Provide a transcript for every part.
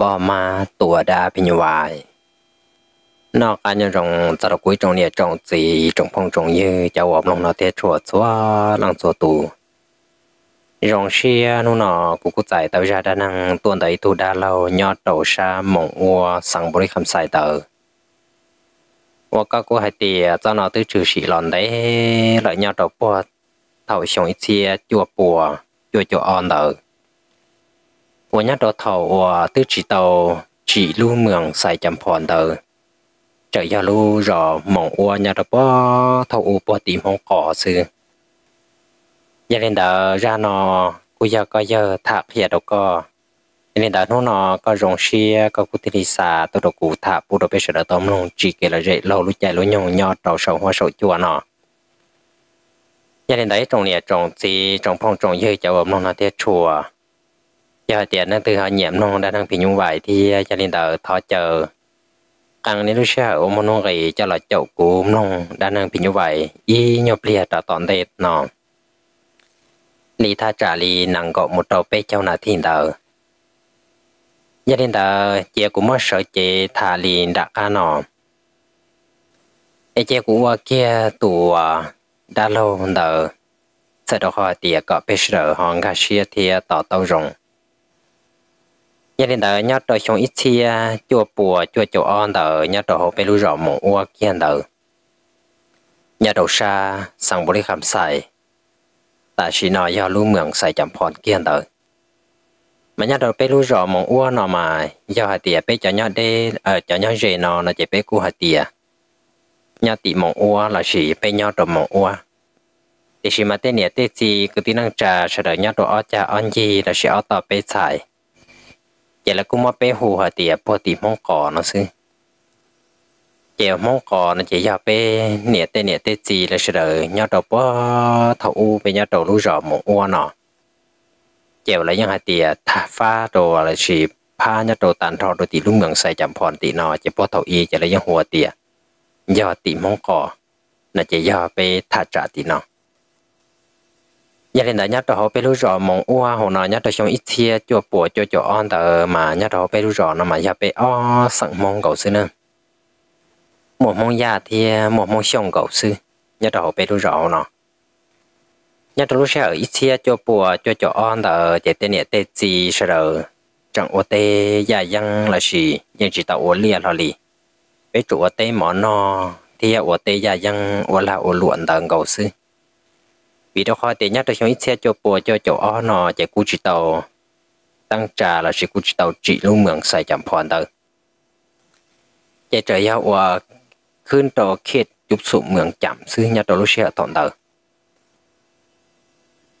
บ่มาตัวดาพิญวายนอกอันยังจงจระกุยจงเนี่ยจงจีจงพงจงยื้อจะวอบลงนอเตชัวชัวลังชัวตูยองเชียนู่นอกูกูใจเตาจาดานังตัวใดตัวดาเรายอดโตชามงอัวสั่งบริคำใส่เตอว่าก็กูให้เตียเจ้านอตื้อชื่อสีหลอนได้เลยยอดโตปวดเท่าชงอิเชียจัวปัวจัวจัวออนเตอ我 nhà đồ thầu của tư chỉ tàu chỉ lưu mường xài chăm phòn tờ trở ra lưu rõ mộng ua nhà đồ bó thầu u bó tìm hông cỏ sư nhà lên đỡ ra nó cô giờ có giờ thạc hiện đồ có nhà lên đỡ nó nó có rong xia có cụ thị xã tôi đồ cụ thạc bộ đồ bê sở đồ tóm luôn chỉ kể là dễ lâu lúc chạy lúc nhau nhò trầu sầu hoa sầu chua nó nhà lên đấy trồng nè trồng gì trồng phong trồng dưa chào bấm nó nó thiết chùa giờ tiền từ họ nhiễm non đang đang phí nhung vậy thì à, cho nên tờ thọ chờ càng nên lúc sau ôm non gầy cho là chậu của non đang đang phí nhung vậy y nhộp lìa trả tọn tệ nọ lý tha trả lý nặng gọ một đầu bê châu nà thiên tờ gia đình tờ chị cũng mất sợ chị thả lý đã ca nọ chị cũng qua kia tủ à, đã lâu tờ sẽ được họ tiệc gọi bê sợ hòn gà xia thì tỏ tàu rộng gia đình đó nhớ tôi sống ít chi à, chùa bùa chùa chỗ on đó nhớ tôi học về lưu rõ ua kia đó nhớ đầu xa sang bố đi khám sai ta chỉ nói do lưu mượn sai chậm phòn kia đó mà nhớ đầu về lưu rộm mộng ua nó mà do hạt tiệt bé cho nhớ đi ở ờ, cho nhớ gì nó là chỉ bé cu hạt tiệt nhớ tị mộng ua là chỉ bé nhớ đầu mộng ua thì chỉ mà tên nhớ tên gì cứ tin năng trà sẽ đợi nhớ đầu ở cha ăn gì là sẽ ở tàu bé xài giờ là cũng mà bé hù hả thì bỏ thì mong cỏ nó xí giờ mong cỏ nó chỉ giờ bé nhẹ tê nhẹ tê gì là sẽ đợi nhau đầu bỏ thầu u về nhau đầu lũ rọ một u những hạt thì thả đồ là chỉ pha nhau đầu tàn thọ đồ thì lúc mường xài chậm phòn thì nọ chỉ bỏ thầu y giờ là những hùa thì giờ thì mong cỏ nó chỉ giờ bé thả trả thì nọ gia đình đã nhắc cho bé lu rõ mong ua họ nói nhắc cho xong ít chia cho bùa cho cho on tờ mà nhắc cho bé lu rõ nó mà giờ bé o sẵn mong cầu sư nữa một mong gia thì một mong xong cầu sư nhắc cho bé lu rõ nó nhắc cho lúc sau ít chia cho bùa cho cho on tờ để tên nhẹ tên gì sẽ rồi chẳng ô tê gia dân là gì nhưng chỉ tạo ô lia là gì bé chủ ô tê mỏ nó thì ô tê gia dân ô là ô luận tờ cầu sư vì đó khó tiền nhất tôi không ít xe cho bùa cho chỗ ó nọ chạy cú chỉ tàu tăng trà là chỉ cú chỉ tàu chỉ luôn mượn xài chậm phòn đâu chạy trời giao hòa khuyên tàu khiết chụp sụp mượn chậm xứ nhà tàu lúc xe tổn đầu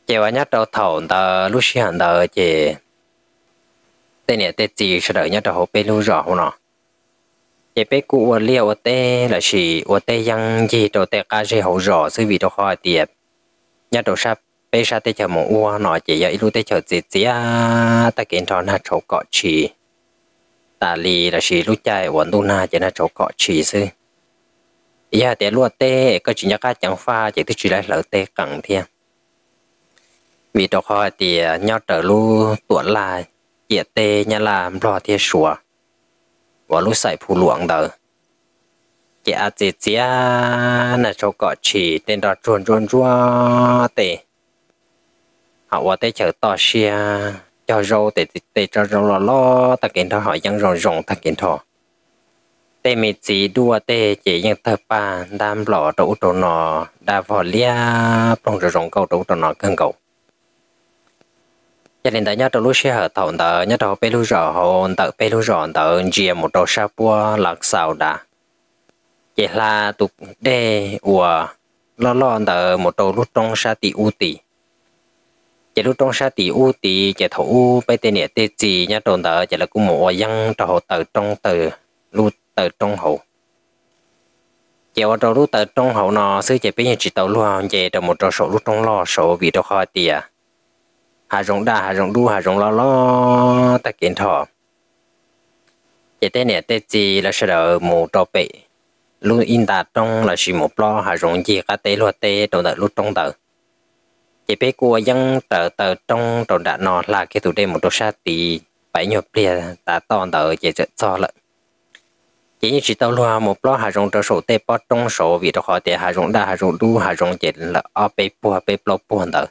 chạy vào nhà tàu thầu tờ lúc xe hẳn tờ chạy tên này tên gì sẽ đợi nhà tàu bê lưu rõ không nọ chạy bê cụ ở liều ở tê là chỉ ở tê yang gì đầu tê ca gì hậu rõ xứ vị đó khỏi tiệp nhà đầu sáp bây giờ tê chờ một uo nó chỉ giờ lúc tê chờ gì gì ta kiện cho na chỗ cọ chỉ ta li là chỉ lúc chạy vẫn đu na chỉ na chỗ cọ chỉ sư giờ tê luôn tê có chỉ nhà cá chẳng pha chỉ thứ chỉ lại lỡ tê cẳng thiên vì đó họ thì à, nhau trở lu tuấn lại chỉ tê nhà làm lo tê sủa và lúc xài phù luận đời chị chả chè chè à, là cho cọ chỉ tên đó chuồn chuồn chua tệ họ qua tới chợ to xe cho rau tệ tệ cho rau lo lo ta kiến thọ họ dân rồng rồng ta kiến thọ tệ mi chỉ đua tệ chị dân thợ pa đam lọ đậu đậu nọ đa vò lia phong rồng rồng cầu đậu đậu nọ cân cầu gia đình tại nhớ trong lúc xe hợp thầu tại nhớ trong pelu lu rõ hồn tại bê lu rõ tại chia một đầu sa bua lạc xào đã chỉ là tục đề của lo lo ở một đầu lúc trong sa tỷ u tỷ chỉ lúc trong sa tỷ u tỷ chỉ thủ bây tên này tê gì nhá trồn tờ chỉ là cũng một dân cho họ tờ trong tờ lu tờ trong hậu chỉ ở trong lúc tờ trong hậu nó xứ chỉ biết như chỉ tàu luôn chỉ trong một trò số lúc trong lo số vì đó khó tiền hà rộng đa hà rộng đu hà rộng lo lo ta kiến thọ chỉ tên này tê gì là sẽ đỡ một trò bể lúc in ta trong là chỉ một lo hà rộng gì cả tế lo tế đầu đợi lúc trong tờ chỉ biết của dân tờ tờ trong đầu đã nó là cái thủ đề một đồ sát thì phải nhập tiền ta toàn tờ chỉ sẽ cho lợn chỉ như chỉ tao lo một lo hà rộng cho số tế bó trong số vì đó khỏi tế hà rộng đa hà rộng đu hà rộng chỉ là ở bê bùa bê bó bùa tờ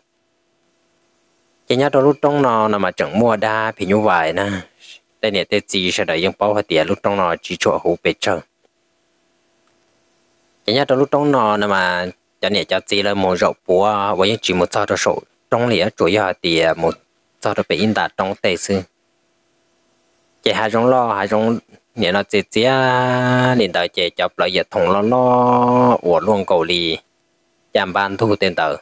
chỉ nhớ đó lúc trong nó là mà chẳng mua đa thì như vậy nè đây nè tế chỉ sẽ đợi dân bó hoa tiền lúc trong nó chỉ chỗ hữu bê chờ nhá trong lúc trong nọ mà cho nên cho chị là một rậu búa với chỉ một sao cho sổ trong lĩa chủ yếu thì à, một sao cho bị in đạt trong tề sư chị hai trong lo hai trong nghĩa là chị chị liền à, tờ chị chọc lại giật thùng lo lo của luôn cầu lì chạm ban thu tiền tờ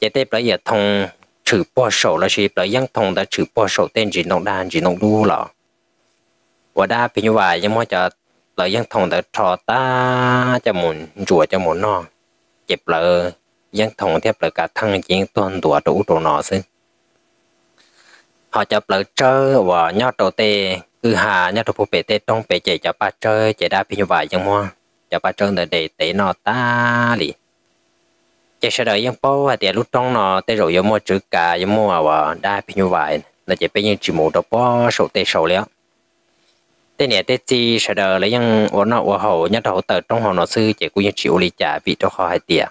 chị tiếp lại giật thùng trừ bò sổ là chị lại giăng thùng đã trừ bò sổ tên chỉ nông đan chỉ nông đu lọ và đa pin như vậy nhưng mà cho là dân thòng đã trò ta cho muốn rùa cho muốn nó chụp là dân thòng tiếp là cả thằng chiến toàn đùa đủ đồ nó xin họ chụp là chơi và nhau đầu tê cứ hà nhau đầu phụ bể tê trong bể chạy cho ba chơi chạy đa pin vài dân mua cho ba chơi để để tê ta lì chạy sẽ đợi dân bao và lúc trong nó tê rồi dân mua chữ cả dân mua và đa pin vài là chạy bây giờ chỉ một đầu bao sầu tê sầu léo thế này thế chi sẽ đờ lấy những ổ nọ ổ hậu nhất hậu tờ trong hậu nó sư chỉ cũng như chịu lý trả vị cho khó hai tiền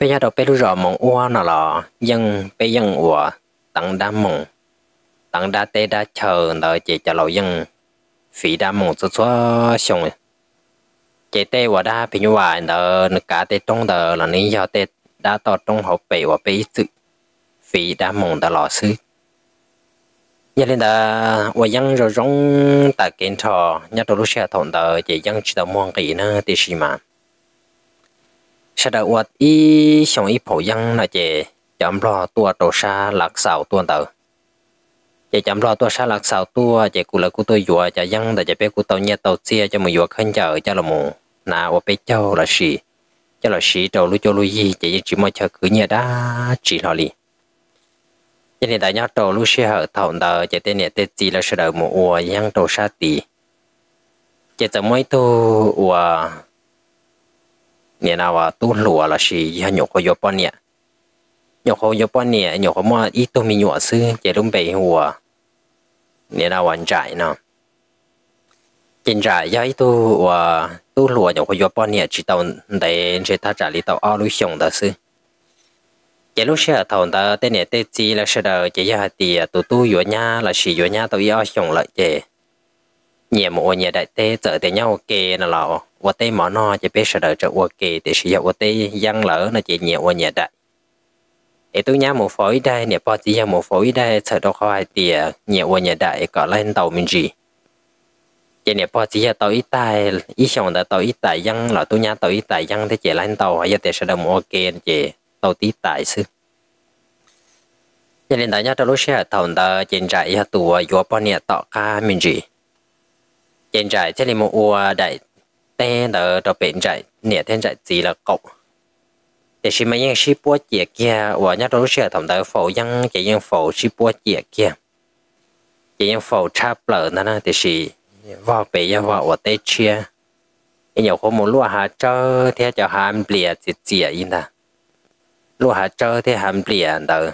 bây giờ đầu bây giờ mong ua nó là dân bây dân ua tặng đa mong tặng đa tê đa chờ đợi chỉ trả lâu dân phí đa mong số số xong chỉ tê ua đa bây giờ đờ cả tê trong đờ là lý do tê đa tọt trong hậu bể ua bể sự phí đa mong đa lọ sư giờ lên đã và dân rồi rong tại kiện trò nhà đầu lúc xe thọn tờ chỉ dân chỉ đầu mong kỳ nữa thì gì mà sẽ đầu vật ý xong ý phổ dân là chỉ chậm lo tua đồ xa lạc xào tuần tờ chỉ chậm lo tua xa lạc xào tua chỉ cụ là cụ tôi dùa chỉ dân là chỉ bé cụ tàu nhà tàu xe cho mình dùa khăn chờ cho là mù nà và bé châu là gì cho là gì đầu lúc cho lúc gì chỉ chỉ mà chờ cứ nhà đã chỉ lo liền chỉ nên đại nhau trổ lúc xưa hở thòng đờ chỉ tên này tên gì là sự đời một ua yang trổ sát tì chỉ từ mỗi tu ua nè nào à tu lùa là gì do nhục của Japan nè nhục của Japan nè nhục của mua ít tu mi nhụa sư chỉ đúng bảy hùa nè nào anh trải nào chính trải do ít tu ua tu lùa nhục của Japan nè à, chỉ tàu để chỉ ta trả lý tàu ao lưu xong đó sư chỉ lúc xưa thằng ta tên này tên gì là sơ đầu chỉ giờ thì tụ tu vô nhà là xì vô nhà tụi yêu chồng lại chế nhiều một nhiều đại tế trở tới nhau ok là lò và tế mỏ no chỉ biết sơ đầu trở qua kê để sử dụng tế dân lỡ là chế nhiều nhiều đại để tôi nhá một phối đây nè bao giờ một phối đây sợ đâu có khỏi thì nhiều nhiều đại có lên tàu mình gì chỉ nè bao chỉ tàu ít tài ít xong là tàu ít tài dân lỡ tôi nhá tàu ít tài dân thế chỉ lên tàu hay là tế sơ đầu ok chế tàu tí tại sư cho nên đó nhá Trung Quốc xe tàu ta chiến trại ya tù yo à, Bản nhà tọ ca mình gì chiến trại cho nên một ua đại tên đó trong bên trại nhà tên trại gì là cậu để xin mấy anh ship bua chia kia và nhà Trung Quốc xe tàu ta phổ dân chỉ dân phổ ship bua chia kia chỉ dân phổ cha bờ nó nè, để xin vào bể dân vào ở tây chia nhiều có một lúa hà cho theo cho hàm bìa chia chia in ta lúc hạ trơ thì hàm liền tự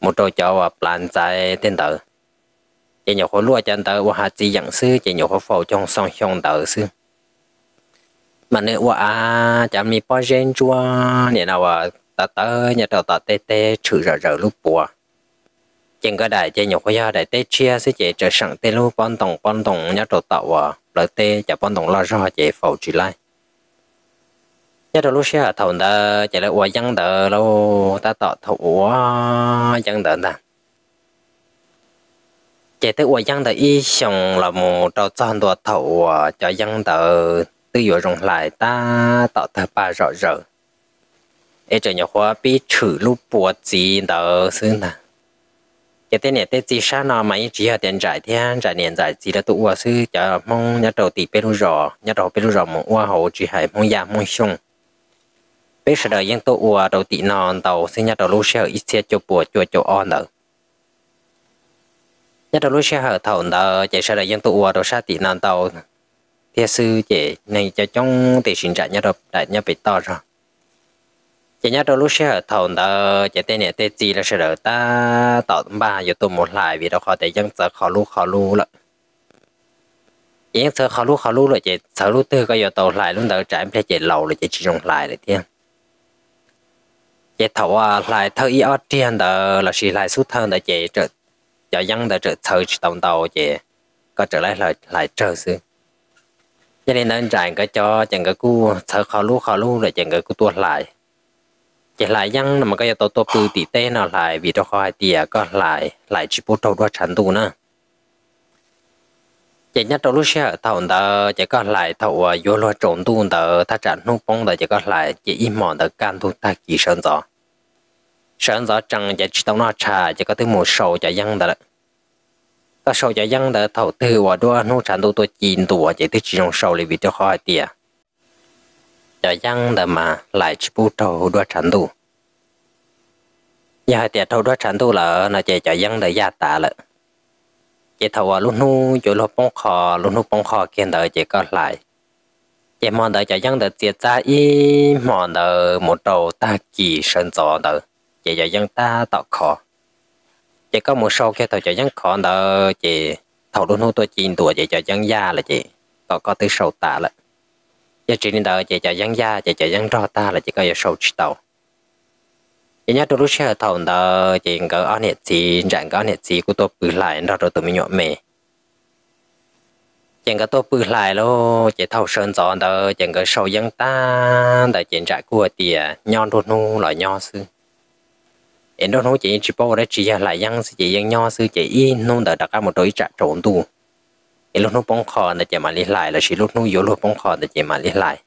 một trò chó và plan trái tên tự chỉ nhỏ khó lúa chân tự và hạ chỉ dặn sư chỉ nhỏ khó phổ trong song song tự sư mà nếu và chạm mi bao gen chua nhẹ nào và ta tớ nhà đầu ta tê tê chữ rờ rờ lúc bùa chẳng cái đại chỉ nhỏ khó do đại tê chia sư chỉ trở sẵn tên lúc con tổng con tổng nhà đầu tạo và lợi tê chả con tổng lo rõ chỉ phổ chỉ lại nhất là lúc xưa thầu ta chỉ là qua dân tờ lâu ta tọt thủ dân tờ ta chỉ tới qua dân tờ y xong là một trò tròn tọt thủ cho dân tờ tư dụ rộng lại ta tọt thờ ba rõ rỡ ấy trời nhà khoa bị trừ lúc bùa gì tờ xương ta cái tên này tên gì sao nó mấy chỉ là tiền giải thiên giải niệm giải gì là tụ qua sư cho mong nhớ đầu tỷ bên rõ nhà đầu bên rõ mong hoa hậu chỉ hải mong già mong sung bây giờ yên tôi ua đầu tị non tàu xin nhà đầu lúc xe ít xe chụp bùa chùa cho on nữa nhà đầu lúc xe hở thầu nợ chạy sợ yên tôi ua đầu xa tị non tàu thì sư chị này cho trong tỷ sinh trạng nhà đầu đại nhà bị to rồi chị nhớ đôi lúc xe ở thầu đó chị tên này tên gì là sẽ đợi ta tàu ba giờ tụ một lại vì đó khó để dân sợ khó lu khó lu lận dân sợ khó lu khó lu là chị sợ lu tư có giờ tàu lại luôn đỡ trải để chị lầu là chị chỉ dùng lại lại thiên chế thầu à lại thơ y ở trên đó là chỉ lại suốt thân để chế trở cho dân để trở thơ đồng đầu chế có trở lại lại lại trở sư cho nên nên rằng cái cho chẳng cái cu thơ khó lu khó lu rồi chẳng cái cu tuột lại chế lại dân mà có cho tổ tổ từ tỷ tê nó lại vì cho hai tìa có lại lại chỉ bút đầu đua chán tu nữa chỉ nhất trong lúc xe thầu đó chỉ có lại thầu à, vô lo trộn tu đó ta trả nút bông đó chỉ có lại chỉ im mòn đó can thu ta kỳ sơn gió sơn gió chẳng chỉ chỉ tông nó trà chỉ có thứ một sầu chỉ dân đó ta sầu chỉ dân đó thầu từ và đua nút sản tu tu chín tu chỉ thứ chỉ trong sầu lấy vì cho khỏi tiền chỉ dân đó mà lại chỉ bu trầu đua sản tu nhà tiệt thầu đua sản tu là nó chỉ chỉ dân đó gia tả lợi chỉ thầu luôn nu chỗ lo bông khò luôn nu bông khò kia đợi chỉ có lại chỉ mòn đợi cho dân đợi tiệt ra y mòn đợi một đầu ta kỳ sơn gió đợi chỉ cho dân ta tạo khò chỉ có một số kia thầu cho dân khò đợi chỉ thầu luôn nu tôi chìm tuổi chỉ cho dân già là chỉ có có thứ sâu ta là chỉ chỉ đợi chỉ cho dân già chỉ cho dân rõ ta là chỉ có giờ sâu chỉ tàu ý nhá tôi lúc xưa thầu đó chỉ có anh ấy chỉ chẳng có anh ấy chỉ của tôi bự lại đó rồi tôi mới nhọ mè chẳng có tôi bự lại luôn chỉ thầu sơn gió đó chẳng có sầu dân ta đã chỉ trả của tiền nho đôi nu là nho sư em đó nó chỉ chỉ bao đấy chỉ lại dân chỉ dân nho sư chỉ y nung đã đặt ra một đối trả trộn tu ý lúc nó bông khò là chỉ mà lấy lại là chỉ lúc nó yếu lúc bông khò là chỉ mà lấy lại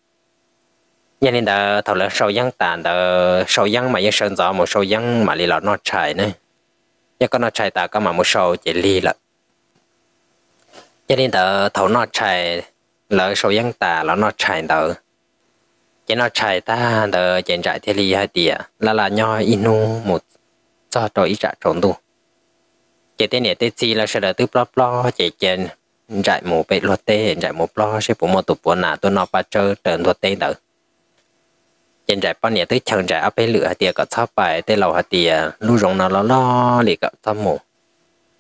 giờ nên đã thầu là sầu dân tàn đã sầu dân mà dân sơn gió một sầu dân mà lì lọ nó chạy nữa giờ có nó chạy ta có mà một sầu chỉ lì lợ giờ nên đã thầu nó chạy lỡ sầu dân tà lỡ nó chạy đỡ chỉ nó chạy ta đỡ chỉ chạy thế lì hai tìa là là nho inu một cho tôi ít trả trốn tu chỉ tên này tên gì là sẽ đỡ từ blo blo chỉ chỉ chạy một bệ luật tê chạy một blo sẽ phụ một tụ bốn nà tôi nó ba chơi trần thuật tê đỡ hiện tại bao nhiêu tới chẳng trả áp lửa hạt tiệt cả tháp bài tới lầu hạt tiệt lưu rong nó lo lo lì cả tháp mù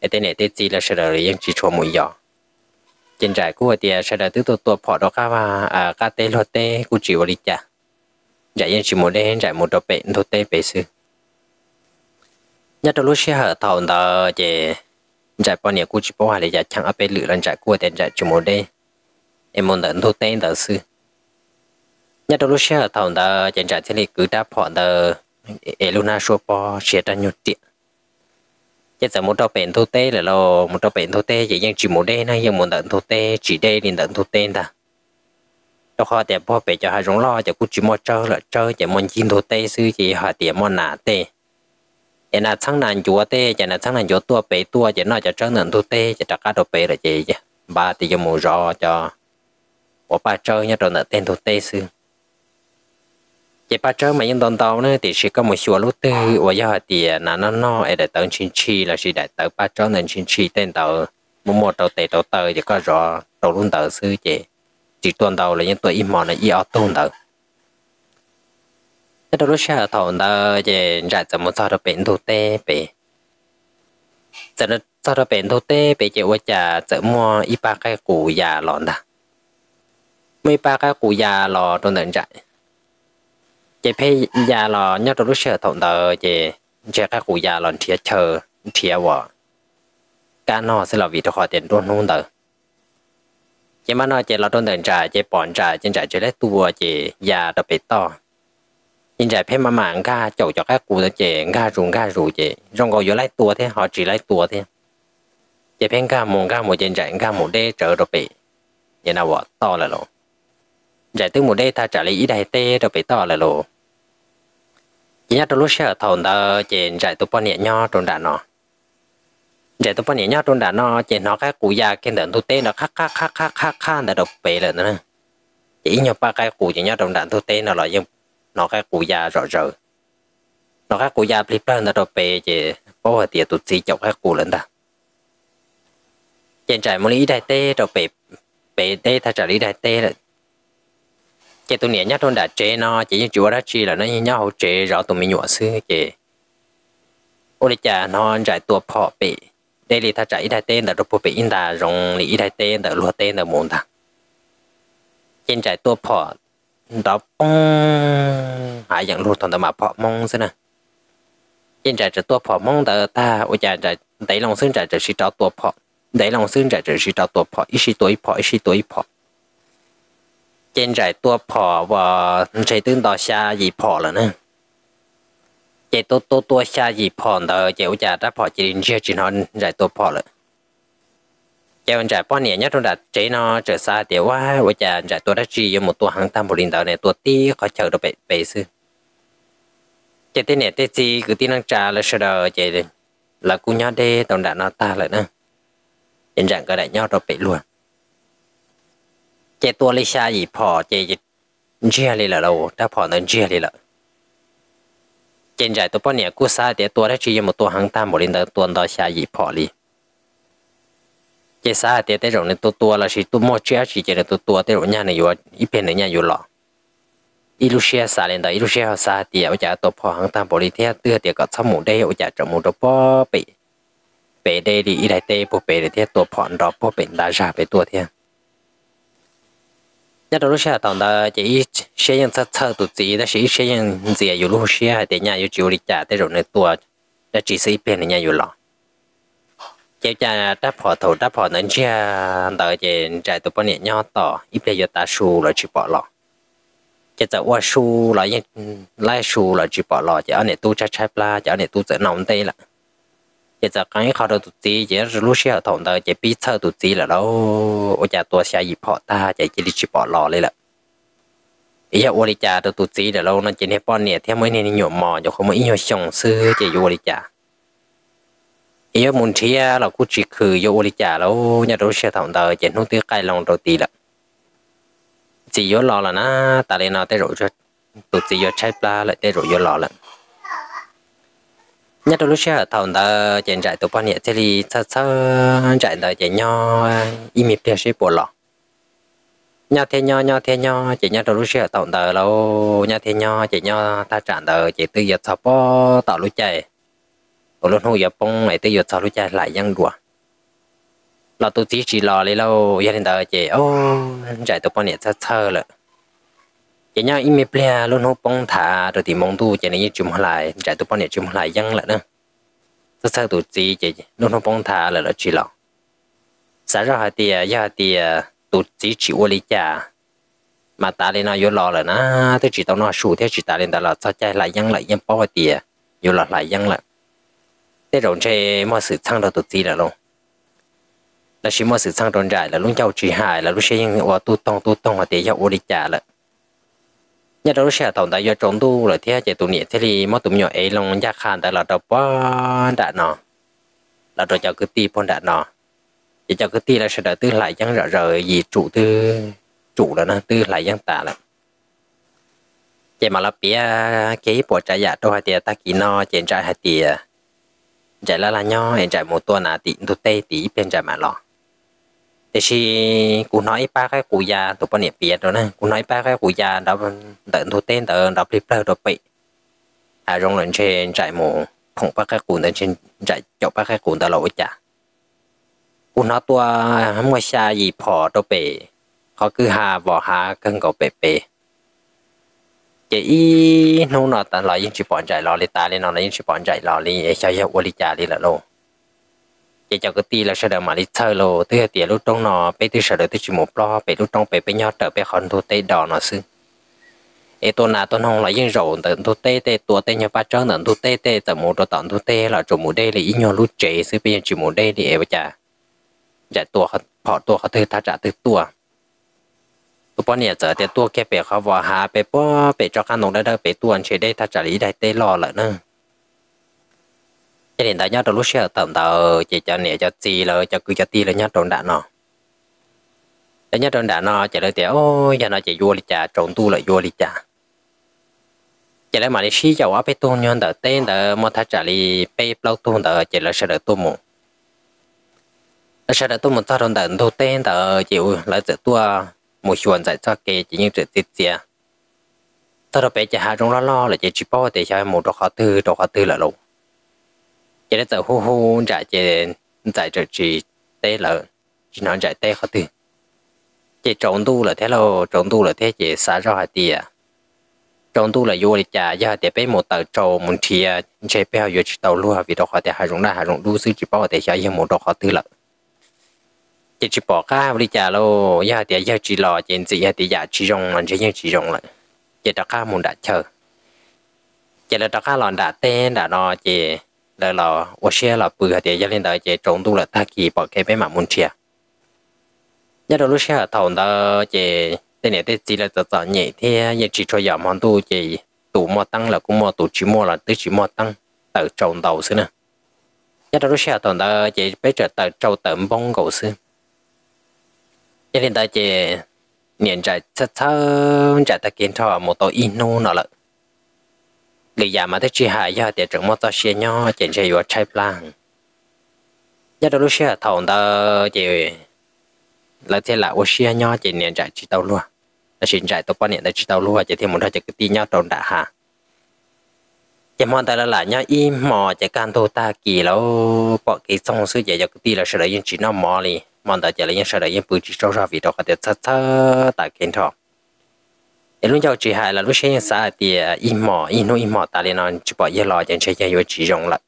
ở đây này tới chỉ là sợ đời yên chỉ cho mùi gió hiện tại của hạt tiệt sợ đời tới tổ tổ phỏ đó cá và à cá tê lo tê của chỉ vào đi giải yên chỉ một đen giải một đồ bể đồ tê bể sư nhất là lúc xe hở thầu đó chỉ giải bao nhiêu của chỉ bao hạt tiệt chẳng áp lửa lần giải của hạt giải chỉ một đen em muốn đến đồ tê đó sư nhà đầu lúc xưa thằng ta chẳng trả thế này cứ đáp họ ta Eluna số po sẽ ra nhột tiện chứ giờ một đầu bền thô tê là lo một đầu bền thô tê chỉ nhưng chỉ một đê này nhưng một đợt thô tê chỉ đê liền đợt thô tê ta đó họ đẹp po bể cho hai giống lo cho cút chỉ một chơi là chơi chỉ một chín thô tê sư chỉ họ tiệm một nà tê chỉ là thằng nàng chúa tê chỉ là thằng nàng chúa tua bể tua chỉ nói cho chơi nền thô tê chỉ đặt cả đầu bể là gì ba thì cho mù rò cho bỏ ba chơi nhá rồi nợ tên thô tê sư chỉ ba cháu mà nhân tồn tàu nữa thì chỉ có một số lúc tư ở giờ thì à, nó nó nó ở đại tàu chiến chi là chỉ đại tàu ba cháu nên chiến chi tên tàu một một tàu tệ tàu tàu thì có rõ tàu luôn tàu sư chị chỉ tuần đầu là những tuổi im mòn là ít ở tuần tàu thế đó lúc sau tàu đó chỉ ra từ một sao đó biển thu tê bị giờ nó sao đó biển thu tê bị chỉ ở nhà giờ mua ít ba cái củ già lòn đó mấy ba cái củ già lò tôi nên chạy chế phê già lò nhớ trong lúc sửa thổn tờ chế chế các cụ già lò thiệt chờ thiệt vợ cả nó sẽ là vì cho họ tiền luôn luôn tờ chế mà nó chế lò trong tiền trả chế bọn trả trên trả chế lấy tua chế già đặc bị to nhưng trẻ phê mà mà ga chậu cho các cụ chế ga rùng ga rủ chế trong có vô lấy tua thế họ chỉ lấy tua thế chế phê ga một ga một trên trẻ ga một đê trở đặc bị, như nào vợ to là lộ giải tư một đây ta trả lấy ý đại tê rồi phải to là lộ nhớ trong lúc sợ thầu ta chỉ giải tụ bọn nhẹ nhau trong đàn nó giải tụ bọn nhẹ nhau trong đàn nó chỉ nó cái cụ già cái đàn thu tê nó khắc khắc khắc khắc khắc khắc đã độc bể rồi nữa chỉ nhau ba cái cụ chỉ nhau trong đàn thu tê nó là dùng nó cái cụ già rõ rỡ nó cái cụ già bị bơm đã độc bể chỉ bao giờ tiệt tụt gì chọc cái cụ lên ta chỉ giải một lý đại tê độc bể bể tê thay trả lý đại tê là chị tôi nhớ nhá thôn đã chế nó chỉ như chúa đã chi là nó như nhau chế rõ tụi mình nhỏ xưa chị ô đi chả nó giải tua phò bị đây là ta chạy thay tên là rụp bị in ta rong lý thay tên là lúa tên là muốn ta trên giải tua phò đó bông hãy dạng lúa thằng ta mà phò mong xưa nè trên giải tua phò mong ta ta ô chả giải đấy lòng xương giải chỉ trao tua phò đấy lòng xương giải chỉ trao tua phò ít tuổi phò ít tuổi phò เจนใจตัวพอว่าใช้ตื้นต่อชายีพอแล้วนะเจตัวตัวตัวชายีพอเดอเจ้าจะได้พอจีนเชื่อจีนฮอนใจตัวพอเลยเจ้าใจป้อนเนี่ยยัดตัวดัดใจนอเจอซาเดี๋ยวว่าว่าจะใจตัวได้จีอยู่หมดตัวหางตามบริณเดอเนี่ยตัวตีเขาเจอเราไปไปซื้อเจตีเนี่ยเตจีคือตีนังจาแล้วเสดอเจเลย là cũng nhớ đê tổng đạn nó ta lại nữa hiện trạng cái đại nhau rồi bị luôn chế tua lấy xa gì phò chế chia lì là đâu đã phò nên chia lì là trên trái tôi bao nhiêu cú xa để tua đã chỉ một tua hàng tam một linh đã tuần đó xa gì phò lì chế xa để để rồi nên tôi tua là chỉ tôi mua chia chỉ chế là tôi tua để rồi nhà này vừa ít bên này nhà vừa lọ ít lúc xe xa lên đó ít lúc xe họ xa thì ở nhà tôi phò hàng tam một linh thế tưa thì có sáu mũ đây ở nhà trong mũ đó bao bị ปได้ดีอีไรเต้ปเปได้เทียตัวผ่อนรอพอเป็นราชาไปตัวเทีย nhà đầu lúc xưa tao đã chỉ xe dựng sát thơ tụt gì đó chỉ xe dựng gì ở lúc xe hay để nhà ở chịu đi trả để rồi này tua để chỉ xây bên này nhà ở lọ chế cha đã bỏ thầu đã bỏ nên chia đợi chế trại tụi bọn nhỏ tỏ ít bây giờ ta xu là chỉ bỏ lọ chế giờ qua xu là như lai xu là chỉ bỏ lọ chế ở này tu cha cha la chế ở này tu sẽ nóng tây là giờ là cái khó đầu tụt tí chỉ là lúc xưa thằng đó chỉ biết thơ tụt tí là đâu ở nhà tôi sẽ dịp họ ta chỉ chỉ đi chụp bỏ lò lên là ý là ở nhà tôi tụt tí là lâu nó chỉ nên bọn nè thêm mấy nên nhiều mỏ, cho không mấy nhiều chồng sư chỉ ở nhà ý là muốn thia là cũng chỉ khử ở nhà lâu nhà tôi sẽ thằng đó chỉ nuôi tiếc cái lòng đầu tí là chỉ ở lò là na ta lên nó tới rồi cho tụt tí ở trái ba lại tới rồi ở lò là nhất đôi lúc sẽ thầu đã chạy chạy tụ bao nhiêu thế thì sao sao chạy đã chạy nhau im mịp thì sẽ bỏ lọ nhau thế nhau nhau thế nhau chạy nhau đôi lúc sẽ thầu đã lâu nhau thế nhau chạy nhau ta chạy đã chạy từ giờ sao bỏ tạo lúc chạy ở lúc hồi giờ bông này từ giờ sao lúc chạy lại giăng đùa là tôi chỉ chỉ lo lấy lâu gia đình đã chạy ô chạy tụ bao nhiêu sao sao rồi vậy dạ nhau im plea luôn hô bông thả rồi thì mong tu chạy này chùm lại chạy tu bông này chùm lại vắng lại nữa sao sao tụ chỉ chạy luôn hô bông thả là nó chỉ lọ xã ra hai tia ra hai tia tụ chỉ chỉ ô lý cha mà ta lên nó yếu lọ là nó tôi chỉ tao nó sủ theo chỉ ta lên ta là sao chạy lại vắng lại dân bao hai tia yếu lọ lại vắng lại thế rồi chơi mọi sự thăng đầu tụ chỉ là luôn là chỉ mọi sự thăng rộn rãi là luôn cháu chỉ hại là lúc xe nhưng ô tu tông tu tông ở tia giao ô lý cha là nhà đầu sẽ tổng đại do trốn tu rồi thế chạy tụ niệm thế thì mất tụm nhỏ ấy lòng gia khan tại là đầu bó đã nọ là đầu cháu cứ ti pon đã nọ vậy cháu cứ ti là sẽ đợi tư lại chẳng rõ rời gì chủ tư chủ là nó tư lại chẳng tả lại chạy mà là bia cái bộ trái giả đâu hay tiền ta kỹ no chạy trái hay tiền chạy là là nho em trái một tuần là tỷ tu tê tỷ bên chạy mà lọ แต่ชีกูน้อยป้าแค่กูยาตัวปนเนี่ยเปียดแล้วนะกูน้อยป้าแค่กูยาดับเดินทุเต้นเดินดับริบเลือดับปีอารมณ์หลงเชนจ่หมูของป้าแค่กูเดินเชนจาจบป้าแค่กูตลอดจ้ะกูน้อตัวหมวิชาหยีพอตัวเปเขาคือหาบ่อหาเกิงกบเปเปเจอีนู่นน่ะต่นเรายิ่งชิปอนใจรอลิตาเลยนอนยิ่งชิปอนใจรอลิเอชายอุลิจารีละโล chỉ cho cái ti là sẽ được mà đi chơi lô thứ hai tiền lúc trong nó bây thứ sợ được thứ chỉ một lo bây lúc trong bây bây nhỏ trở bây hòn thua tây đỏ nó xứ ê tôi nào tôi không lấy những rổ tận thua tây tây tua tây nhà ba trơn tận thua tây tây tận một rồi tận thua tây là chủ một đây là ít nhau lúc chế xứ bây giờ chỉ một đây thì bây giờ giải tua họ họ tua họ thứ ta trả thứ tua tôi bọn nhà giờ thì tua kia bé họ vò hà bây bỏ bây cho khăn nông đây đây bây tua anh chế đây ta trả lý đây tây lo lại nữa cho nên ta nhớ trong lúc xưa tầm tờ chỉ cho nè cho chi là cho cứ cho ti là nhớ trong đã nó cho nhớ trong đã nó chỉ là tiểu ôi giờ nó chỉ vua đi trả trộn tu lại vua đi trả chỉ là mà đi xí cho quá bé tu nhon đỡ tên đỡ mà thắt trả đi bé lâu tuôn đỡ chỉ là sẽ đỡ tuôn mù sẽ đỡ tuôn mù cho trong đỡ tu tên đỡ chịu lại tự tua một chuyện giải cho kê chỉ như tự tiết tiệt tao đã bé chạy hạ trong lo lo là chỉ chỉ bao để cho một đồ khó tư đồ khó tư là lụng chỉ là giờ hô hô trả chỉ giải trợ chỉ tế là chỉ nói giải tế khó từ chỉ trộn tu là thế lo trộn tu là thế chỉ xả ra hai tia trộn tu là vô đi trả giờ để bé một tờ trộn một chia chế bé vô chỉ tàu lúa vì đó họ để hai rung ra hai rung đu sư chỉ bảo để trả giờ một đó khó từ lợ chỉ chỉ bỏ cá đi trả lo giờ để giờ chỉ lo chỉ gì giờ để giả chỉ rong mình chỉ chỉ rong lại chỉ đặt cá muốn đặt chờ chỉ là đặt cá lòn đặt tên đặt nó chỉ tới là ô xe là bự thì gia đình đời chạy trốn tu là ta kỳ bỏ cái bé mà muốn chia nhất là lúc xe thầu đó chạy tên này tên gì là tớ tự nhẹ thế nhà chỉ cho giảm hoàn tu chạy tủ mò tăng là cũng mò tủ chỉ mò là tứ chỉ mò tăng tự trồng đầu xưa nè nhất là lúc xe thầu đó chạy bé trở tự trâu tẩm bông cầu xưa gia đình đời chạy nhận chạy chắc chắc chạy ta kiến cho một tổ inu nó lợi lý giả mà thích chi hại do tiệt trưởng mô tơ xe nhỏ chỉnh xe yếu chạy plan do đó lúc xe thầu tơ chỉ là thế là ô xe nhỏ chỉ niệm chạy chỉ tàu luôn là xin chạy tôi quan niệm là chỉ tàu luôn chỉ thêm một đôi chỉ cái tin nhau trộn đã hà chỉ mong ta là là nhau im mò chỉ can thô ta kỳ lâu bỏ cái song sư chỉ cho cái tin là sợ đấy chỉ nó mò đi mong ta chỉ là những sợ đấy những bự chỉ trâu ra vì đó có thể thất thất tại kiến thọ เอลุงเจ้าจีหายแล้วลูกเชี่ยสาเตียอีหมออีนู่อีหมอตาเลนอนจีบอกเยลอจันเชี่ยอยู่จีจงละ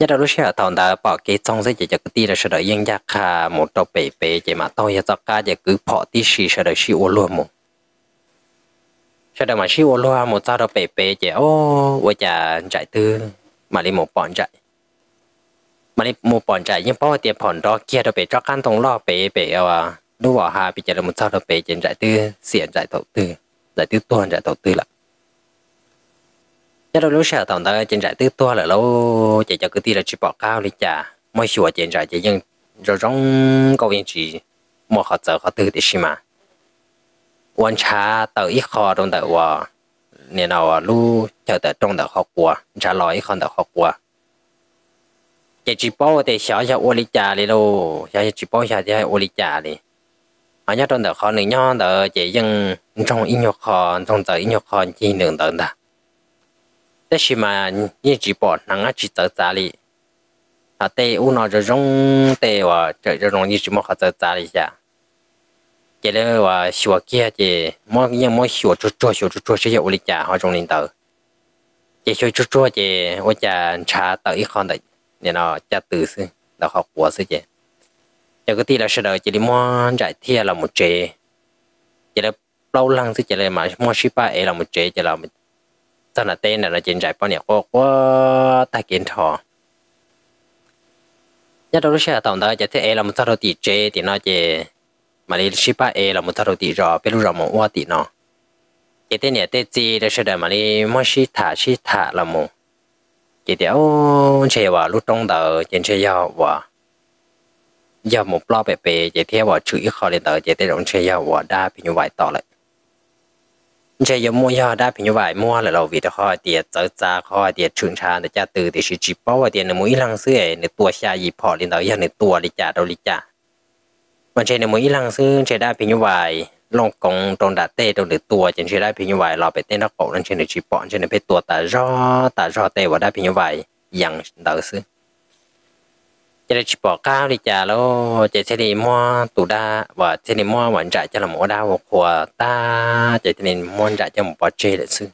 ยาดลูกเชี่ยตอนตาบอกเกจงเสียจะกตีแล้วเสดยังยากคาหมดตัวเปเปเจมาต่อยจักกาจะคือพอที่ชีเสดชีอวลัวมุงเสดมาชีอวลัวมุจ้าตัวเปเปเจโอ้ว่าจะจ่ายตื้อมาลีหมปอนจ่ายมาลีหมปอนจ่ายยังป้อเตียผ่อนดอกเกียร์ตัวเปจักกันตรงล่อเปเปเอาอ่ะ nó bỏ hà bị chạy là một sao đồng bể trên giải tư xiển giải thầu tư giải tư toàn giải thầu tư là chắc đâu lúc sợ tổng ta trên giải tư toàn là lâu chạy cho cứ ti là chỉ bỏ cao đi chả mỗi chùa trên giải chỉ nhưng rồi trong câu viên chỉ một họ giờ họ tư thì xí mà quan cha tàu ít khó trong tàu hòa nên nào lu chờ tàu trong tàu học qua trả lời không tàu học qua chỉ chỉ bảo thì sợ sợ ô lý trả đi đâu sợ chỉ bỏ sợ thì ô lý trả đi ở nhà trong đó khó nữa nhỏ đó chỉ dùng trong ít nhọc họ trong tờ ít nhọc họ chỉ đường tờ đó thế khi mà như chỉ bỏ năng á chỉ tờ giá đi à tê u nó rồi rong tê và trời rồi rong như chỉ mà khó tờ giá đi ra chỉ là và sửa à kia chỉ mỗi nhưng mỗi sửa chút chút sửa chút chút sẽ có lịch trả họ trong linh tờ chỉ sửa chút chút chỉ ở nhà trả tờ ít khó đấy nên là trả từ xưa đó học của xưa chứ giờ cái tí là sẽ đợi chỉ đi mua giải thia là một chế chỉ là lâu lăng thì chỉ là mà mua shipa ấy là một chế chỉ là mình ta là tên là trên giải bao nhiêu có có ta kiến thọ nhất đầu sẽ tổng đó chỉ thế ấy là một thao tỷ chế thì nó chỉ mà đi shipa ấy là một thao tỷ rồi bên lúc rồi một hoa tỷ nó chỉ thế này thế gì đó sẽ đợi mà đi mua shi thả shi thả là một chỉ theo chế vào lúc trong đầu trên chế vào giờ một lo bè bè chạy theo bỏ chữ yếu khó để tới chạy tới rộng xe giờ bỏ đa bị như vậy to lại xe giờ mua giờ đa bị như vậy mua là lâu vì đó khỏi tiền tới ra khỏi tiền trường trà để cha từ thì sự chỉ bảo và tiền là mỗi lăng xưa này tua xa gì bỏ lên tới giờ này tua đi trả đâu đi trả mà xe này mỗi lăng xưa xe đa bị như vậy long công trong đã tê trong được tua trên xe đa bị như vậy lo bè tên nó cổ lên trên được chỉ bỏ trên này phải tua ta rõ, ta rõ, tê và đa bị như vậy dặn đỡ xưa cho chỉ bỏ cao đi trả lô chạy xe đi mua tủ đa và xe đi mua vẫn chạy cho là mua đa một của ta chạy xe đi mua chạy cho một bỏ chê lại sư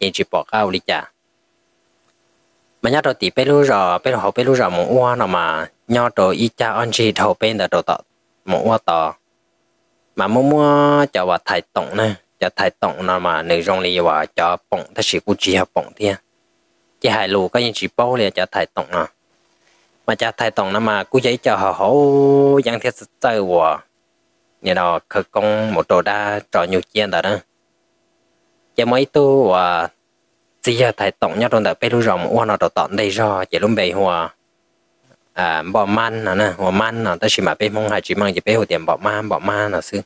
nên chỉ bỏ cao đi trả mà nhớ rồi tí bê lu rò bê lu hậu bê lu rò một ua nào mà nhớ rồi y cha anh chị thầu bên là đồ tọt một ua tò mà mua mua cho và thay tổng nè cho thay tổng nào mà nữ rong lì và cho bỏng thật sự cũng chỉ học bỏng thiên chỉ hai lù có những chỉ bao liền cho thay tổng nào mà cha thầy tổng nó mà cú giấy cho họ hổ giang thiết sơ của nhà đó khờ công một đồ đa trò nhiều chiên đó đó cha mấy tu và chỉ giờ thầy tổng nhau trong đợt bê lu rồng uo nó đồ tọn đây rồi chỉ luôn bề hòa à bỏ man nè nè hòa man nè ta chỉ mà bê mong hai chỉ mang chỉ bê hồ tiền bỏ man bỏ man nè sư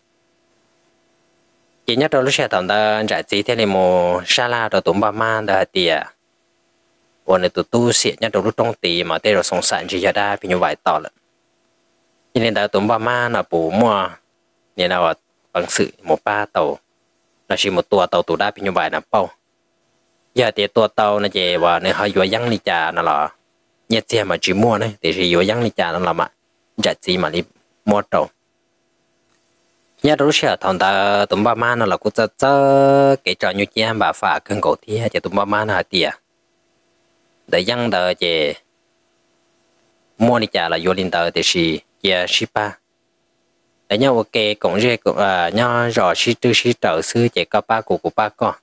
chỉ nhất trong lúc xe tổng ta giải trí thế này mù sa la đồ tụng bỏ man đó tiệt วันนี้ตัวตู้เสียเนี่ยตัวรู้ตรงตีมาเตะเราสงสารจีจะได้เป็นอยู่ไหวต่อละยี่เนี่ยเราตัวบ้ามานะปู่มัวเนี่ยเราบังสื่อหมูป้าเต่าเราชิมตัวเต่าตัวได้เป็นอยู่ไหวนะเป้าอย่าเตะตัวเต่านะเจว่าเนี่ยเขาอยู่ยังนิจานะหรอเนี่ยเจียมาจีมัวเนี่ยแต่ชีอยู่ยังนิจานั่นละมะจัดจีมาลิมัวเต่า nhà rú sợ thằng ta tụm ba ma nó là cũng chơi chơi cái trò như chia bà phà cơn cổ thia chỉ tụm ba ma là tiệt the young the je monica là yolin the thì she ye shipa để nhau ok cũng dễ cũng à nhau rõ shi tư shi trợ sư chỉ có ba cụ của ba con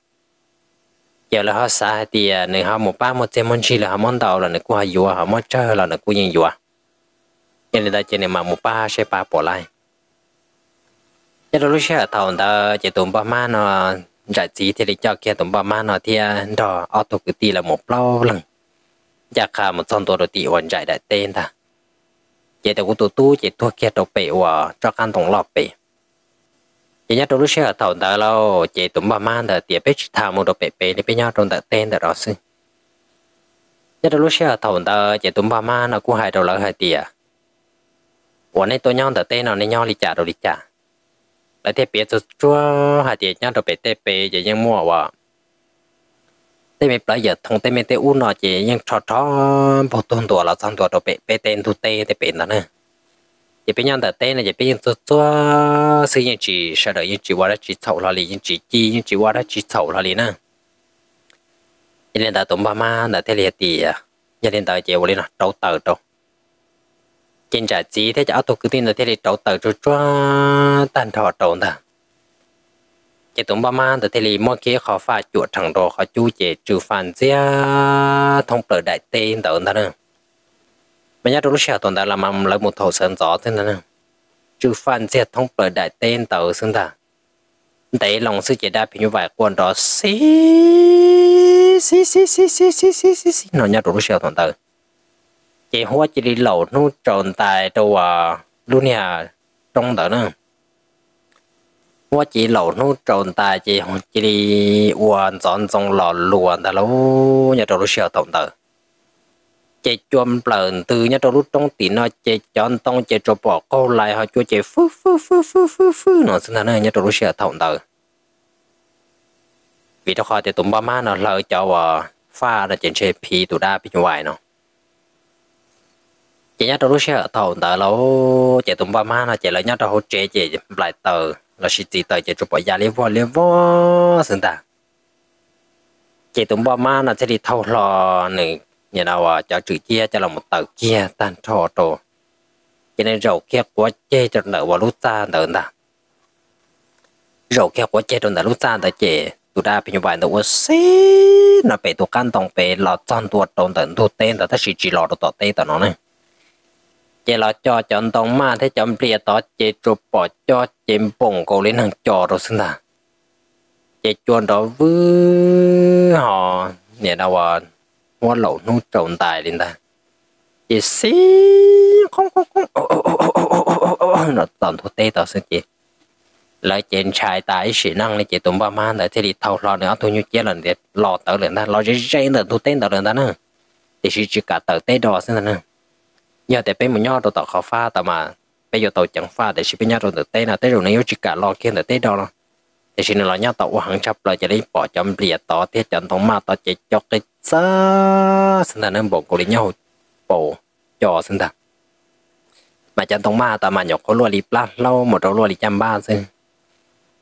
giờ là họ xa thì à, nếu họ một ba một trăm món chi là họ món đầu là nếu qua yua họ món chơi là nếu qua nhìn yua cho nên ta chỉ nên mà một ba sẽ ba bỏ lại cho lúc xưa thầu ta chỉ tụm ba ma nó giải trí thì để cho kia tụm ba ma nó thì à, đó auto cái tì là một lâu lần ยาคามันซ่อนตัวตีวันใจได้เต้นท่ะเจแต่กูตัวตู้เจตัวแค่ตัวเป๋ว่าจะกันตรงรอบเป๋เจเนี่ยตัวรู้เชื่อเท่าแต่เราเจตุ่มบ้ามันแต่เตี๋ยเป็ดทามันตัวเป๋เป๋นี่เป็นยอดตรงแต่เต้นแต่เราซึ่งเนี่ยตัวรู้เชื่อเท่าแต่เจตุ่มบ้ามันเรากูหายตัวเราหายเตี๋ยวันนี้ตัวย่องแต่เต้นเราในย่องลิจ่าตัวลิจ่าแล้วเตี๋ยเป๋ตัวชั่วหายเตี๋ยย่องตัวเป๋เต้เป๋เจยังมั่วว่า thế mình bây giờ thông thế mình thế u nó chỉ nhưng cho cho bộ tuần tuổi là sang tuổi đó bé bé tên thu tê thì bé nó nè chỉ bé nhân tên là chỉ bé nhân tôi tôi xây những chỉ sau đó những chỉ qua đó chỉ thầu là liền những chỉ chi những chỉ qua đó chỉ thầu là liền nè cho nên ta tụng ba má là thế liệt thì cho nên ta chỉ qua lên là trâu tờ trâu trên trả chỉ thế cho tôi cứ tin là thế liệt trâu tờ trâu trâu tan thọ trâu nè chế tụng ba man từ thế lì mỗi kia họ phải chuột thằng đồ họ chú chế trừ phản gia thông tờ đại tên tờ ta nè mà nhớ lúc xưa tồn tại làm ăn lấy một thầu sơn gió thế nè trừ phản gia thông tờ đại tên tờ xưng ta để lòng sư chế đa phi như vậy quần đó xí xí xí xí xí xí xí xí xí nó nhớ lúc xưa tồn tại chế hóa chế đi lẩu nó tồn tài đâu à luôn nhà trong đó nè 我只老弄种大只，这里我种种老乱的喽，nhà trâu sẹo tổng tử. Chế chuông lợn từ nhà trâu trong tí nó chế chọn tông chế trâu bỏ câu lại họ chua chế phứ phứ phứ phứ phứ phứ nó xin thằng nhà trâu sẹo tổng tử. Vì đó khỏi thì tụm ba má nó lỡ cho pha là chế chế phí tụ đa bị ngoài nó chỉ nhớ trong lúc xe ở tàu tờ lâu chị tụm ba má nó chị lại nhớ trong hỗ trợ chị lại từ là chỉ tì tới chỉ chụp bỏ già lấy vò lấy vò xin ta chỉ tụm bỏ ma là chỉ đi thâu lò này nhà nào à cho chữ kia cho là một tờ kia tan thò đồ cho nên rầu kia của chê cho nợ vào lúc ta nợ ta rầu kia của chê cho nợ lúc ta ta chê tụi ta bị như vậy nó xí nó bị tụi căn tông bị lọt chân tụi đồng tận tụi tên ta ta chỉ chỉ lọt tụi tên ta nó này chế là cho chọn tông mà thế chọn bìa tỏ chế chụp bỏ cho chế bổng cổ lên hàng trò rồi xưng là chế chuồn đó vư họ nè đâu à hoa lẩu nung trộn tài lên ta chế xí không không không nó toàn thu tê tỏ xưng chế lại chế trai tài sĩ năng lên chế tụng ba man lại thế thì thâu lo nữa tôi như chế lần để lo tới lên ta lo chế chế là thu tê tới lên ta nữa thì chỉ cả tới tê đỏ xưng là nữa giờ để bên một nhau rồi tạo khó pha tàu mà bây giờ tạo chẳng pha để xin bên nhau rồi được tay nào tay rồi nếu chỉ cả lo kia được tê đó lo để xin là nhau tạo hàng chập là chỉ đi bỏ chấm bìa tạo thiết chẳng thông mà tạo chỉ cho cái xa sinh thành nên bộ cổ lý nhau bộ cho sinh thành mà chẳng thông mà tàu mà nhọc có lúa đi plat lâu một đầu lúa đi chăm ba xin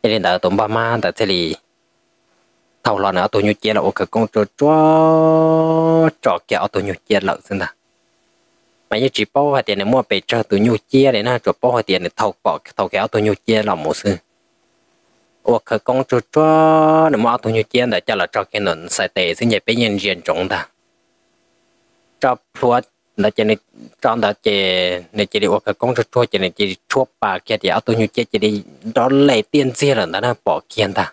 cho ừ. nên tàu tụng ba ma tàu thế lì thầu lo nữa tôi nhu chia là ô công cho cho cho kia tôi nhu chia lợn xin thành mà như chỉ bao hạt tiền này mua về cho tụi nhu chia để na cho bao hạt tiền này thầu bỏ thầu kéo tụi nhu chia là một sự hoặc khởi công cho cho nó mua tụi nhu chia để cho là cho cái nền sai tệ xin nhảy bên nhân diện chúng ta cho phuộc là chỉ này trong đó chỉ này chỉ đi hoặc khởi công cho cho chỉ này chỉ chua bà kia thì áo tụi nhu chia chỉ đi đó lấy tiền chia là nó bỏ kiên ta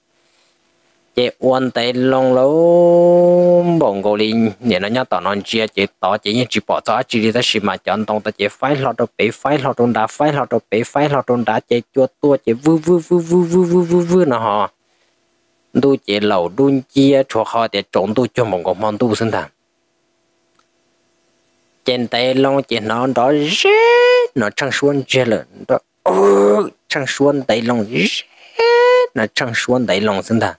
chế uốn tới long lâu bồng gò linh nhà nó nhát tỏ non chia chế tỏ chế như chỉ bỏ tỏ chỉ đi ta xí mà chọn tông ta chế phái lọt đồ bể phái lọt đồ đá phái lọt đồ bể phái lọt đồ đá chế chua tua chế vư vư vư vư vư vư vư vư nó họ đu chế lẩu đu chia cho kho để trộn tu cho bồng có món tu sinh thằng trên tay long chế nó đó nó chẳng xuân chế lợn đó chẳng xuân tay long nó chẳng xuân tay long sinh thằng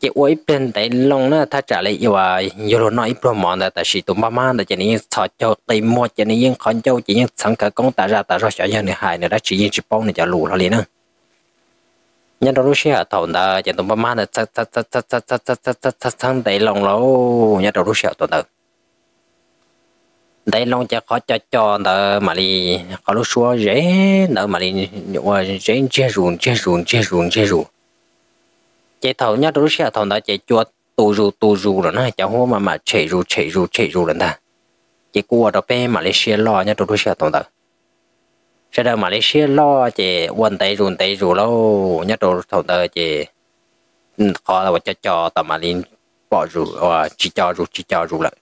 cái ôi bên tại long nó ta trả lại và giờ nó nói pro mòn là tại sĩ tụm ba man là cho những sợ cho tay mua chỉ những con châu chỉ những sẵn cả công ta ra ta ra sợ những hại nữa đã chỉ những chỉ bông này trả lù nó liền nữa nhân đó lúc xưa tàu đã chỉ tụm ba man là chắc chắc chắc chắc chắc chắc chắc chắc chắc chắc sẵn tại long lâu nhân đó lúc xưa tàu đã đây long cho khó cho cho đỡ mà đi có lúc xưa dễ đỡ mà đi dễ dễ ruộng dễ ruộng dễ ruộng dễ ruộng chế thầu nhá rú xe thầu đã chế chuột tù rù tù rù rồi nó cháu hô mà mà chế rù chế rù chế rù lần ta chế cua đó bé Malaysia lo nhá rú xe thầu đó sẽ đâu Malaysia lo chế quần tay rùn tay rù lâu nhá rú thầu đó chế ừ, khó là cho cho tầm mà lên bỏ rù ờ, chỉ cho rù chỉ cho rù lại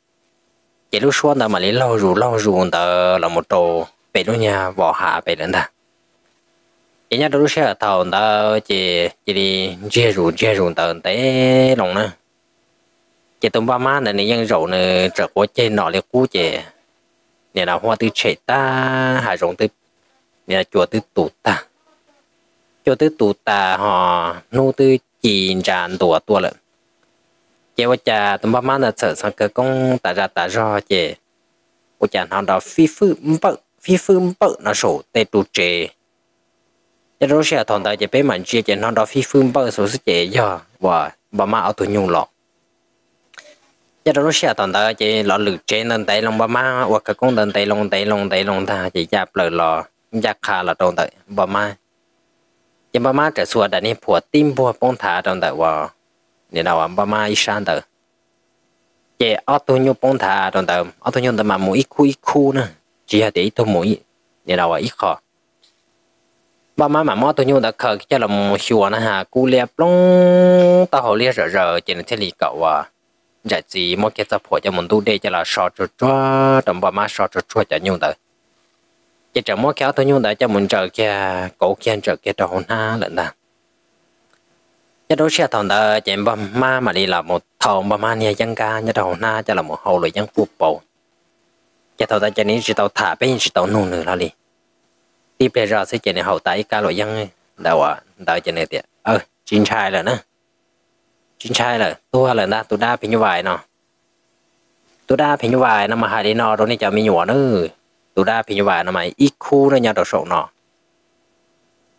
chế lúc xuân ta mà lên lo rù lo rù ta là một trò về nó nhà vỏ hạ về lần ta 人家都是头到这这里接入接入到得龙呢，这东爸妈呢，你养肉呢，这我这哪里估计，你那花都切大，还容得你那脚都堵大，脚都堵大哈，弄得紧张多多了。这我家东爸妈呢，早上个工打着打着这，我家那到非非不非非不那手得都这。chế rốt xe thằng ta chế bé mạnh chia chế nó đó phi phương bao số sức chế giờ và bà má ở tuổi nhung lọ chế rốt xe thằng ta chế lọ lực chế nên tay lòng bà má hoặc cả con tên tay lòng tay lòng tay lòng ta chỉ chạp lời lọ giặc khá là trong tay bà má chế bà má trở xua đã nên phùa tim phùa phong thả trong tay và để nào à, bà má ít sang tới chế ở tuổi nhung phong thả trong tay ở tuổi nhung tay mà mũi khu ít khu nữa chỉ là để ít thôi mũi để nào à, ít khó bà má mà mò tôi nhung đã khờ cho là một chùa nó hà cú liệp long tao hồ lia rờ rờ trên là thế lì cậu à giải gì mò cái tập hội cho mình tu đây cho là sò trượt chua đồng ba má sò trượt chua cho nhung đã chỉ chờ mò kéo tôi nhung đã cho mình chờ kia cổ kia chờ kia đồ na lận đàng nhất đối xe thằng đó chị em bầm ma mà đi là một thằng bà má nhà dân ca nhất đầu na cho là một hậu lưỡi dân phục bộ, nhất thằng ta cho nên chỉ tao thả bên chỉ tao nung nữa là đi tiếp bây giờ sẽ chuyện này hậu tại cả loại dân đâu à đâu chuyện này tiệt ờ chính trai là nữa chính trai là tôi là đa tôi đa phải như vậy nọ tôi đa phải như vậy nó mà hai đi nọ rồi này chả mình nhỏ nữa tôi đa phải như vậy nó mà ít khu nó nhà đồ sổ nọ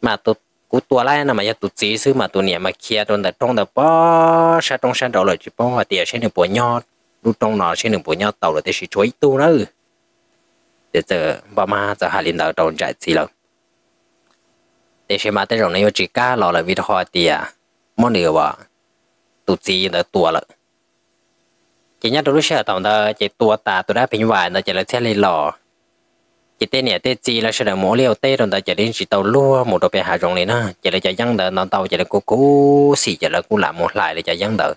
mà tôi cú tua lại nó mà giờ tôi chỉ xứ mà tôi niệm mà kia tôi đợt trong đợt bó sa trong sa đầu lại chỉ hoa tiệt sẽ được bộ nhau lúc trong nọ sẽ được bộ nhau tàu là tới sự chuối tu nữa để giờ bà má giờ hà linh đầu tròn chạy gì lâu để xem mà tới rồi nếu chỉ cá lò là vì họ thì à món điều à tụt gì là tua lợ chỉ nhớ đôi lúc sợ tổng đó chỉ tua ta tôi đã bình vài nó chỉ là xe lên lò chỉ tên này tên gì là sẽ là mỗi liều tê rồi ta chỉ đến chỉ tàu lúa một đồ bè hạ rộng này nè, chỉ là chỉ dân đỡ nó tàu chỉ là cố cố xì chỉ là cố làm một lại để chỉ dân đỡ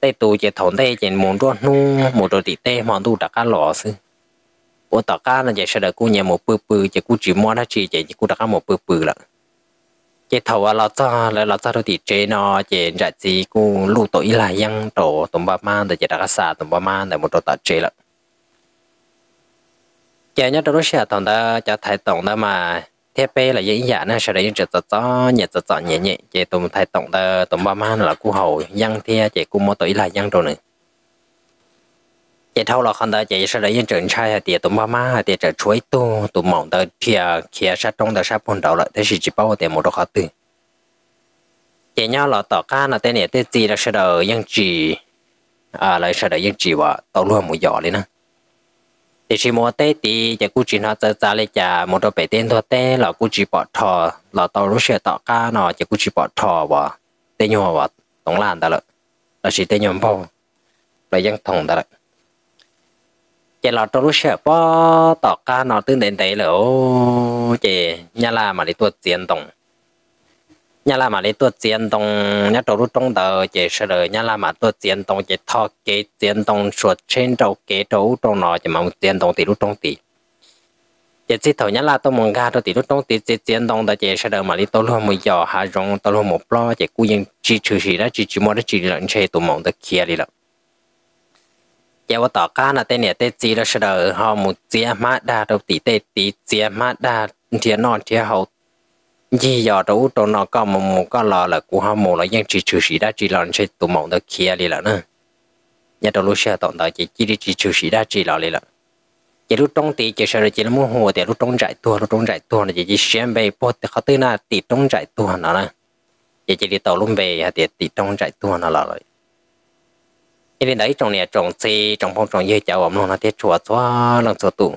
tê tu chỉ thốn tê chỉ muốn đua nu một đồ tỉ tê mòn tu đã cá lò xứ ô tỏ cá là chạy sẽ đợi cô nhảy một bự bự chạy cô chỉ mua nó chỉ chạy cô đặt một bự bự là chạy thầu à lo cho là lo cho đôi thì chơi nó chạy chạy gì cô lù tội là yang tổ tụm ba man để chạy đặt xa tụm ba man để một đôi tạt chơi là chạy nhớ đôi xe tổng đó chạy thái tổng đó mà thế bé là dễ dàng nó sẽ đấy chạy tọt tọt nhẹ tọt tọt nhẹ nhẹ chạy tụm thái tổng đó tụm ba man là cú hầu yang thế chạy cô mua tội là yang rồi này chị thâu là không tới chị sẽ yên trường trai thì tụi má má thì trở chuối tu tụm mỏng tới kia kia sát trong tới sát bồn đầu lại thế chỉ bao tiền một đôi khó tư chị nhau là tỏ ca là tên này tên gì là sẽ đợi dân chỉ à lại sẽ đợi dân chỉ và tao luôn một giỏ lên nè thì chỉ mua tê thì chị cũng chỉ nói tới ra lấy chả một đôi bảy tên thôi tê là cũng chỉ bỏ thò là tao lúc sẽ tỏ ca nó chị cũng chỉ bỏ thò và tên nhau và tổng làm đó lợi là chỉ tên nhau bao là dân thòng đó lợi chị là trong sẹp, bỏ tỏ ca nó tương đến đấy là ô chị nhà là mà đi tuột tiền tổng nhà là mà đi tuột tiền tổng nhà trâu lúc trong tờ chị sẽ đời nhà là mà tuột tiền tổng chị thọ kế tiền tổng suốt trên trâu kế trâu trong nó chị mong tiền tổng thì lúc trong tỷ chị chỉ thầu nhà là tôi mong ga tôi thì lúc trong tỷ chị tiền tổng đó chị sẽ đời mà đi tôi luôn một giờ hai rong tôi luôn một lo chị cũng ยัง chỉ trừ gì đó chỉ chỉ mua đó chỉ là anh chị tôi mong được kia đi rồi giáo vợ tỏ cá là tên này tên gì đó sẽ đỡ họ một chia má đa đầu tỷ tê tỷ chia má đa chia non chia hậu gì giờ đâu tụi nó có một một con lò là của họ một là những chỉ chú sĩ đã chỉ lòn sẽ tụ mộng được kia đi là nữa nhà đầu lúc xưa tồn tại chỉ chỉ đi chỉ trừ sĩ đã chỉ lò đi là chỉ lúc trong tỷ chỉ sợ chỉ là muốn hồ thì lúc trong trại tua lúc trong trại tua là chỉ chỉ xem về bột thì khó tư na tỷ trong trại tua nó là chỉ chỉ đi tàu luôn về thì tỷ trong trại tua nó là rồi cái bên đấy trồng này trồng xe trồng phong trồng dây cháu ông nó tiết chùa xóa lần chùa tụ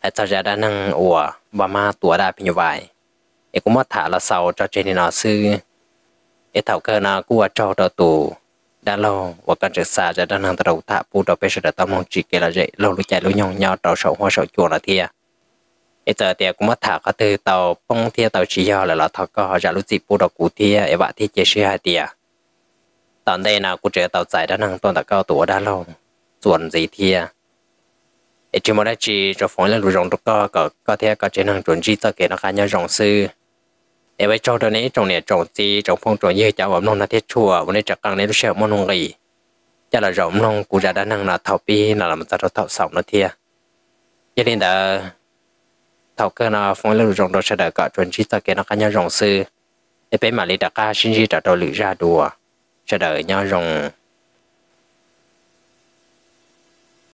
hãy cho ra đa năng ủa bà ma tủa đã bình vải em cũng mất thả là sau cho trên nó sư em thảo cơ nó cua trâu đầu tụ đã lâu và cần trực xa ra đa năng đầu thả bù đầu bây giờ đã tâm lòng chỉ kể là dậy lâu lúc chạy lúc nhong nhau đầu sầu hoa sầu chùa là thia em giờ thì cũng mất thả có từ tàu bông thia tàu chỉ do là là thọ cơ họ ra lúc dịp bù đầu cụ thia em bạn thia chế sư hai tia ตอนได้นะกูเจอเต่าใจด้านหลังตอนตะเก้าตัวด้านลงส่วนสีเทียไอจิมอได้จีจะฟ้องแล้วรู้รองตุกก็ก็ก็เทียก็เจนังจนจีตะเกนะคะยังรองซื้อไอไว้เจ้าตัวนี้จงเนี่ยจงจีจงพงจงเย่จะว่านองนาเทชัววันนี้จะกังในรู้เชื่อมนงกีจะละรองนองกูจะด้านหลังนะเท่าปีนะละมันจะเท่าสองนาเทียยังนี่เด้อเท่าก็นะฟ้องแล้วรู้รองตุกเสด็จก็จนจีตะเกนะคะยังรองซื้อไอเป็นมาลีตะก้าชินจีตะตัวหรือราดัว ra đợi nho rồng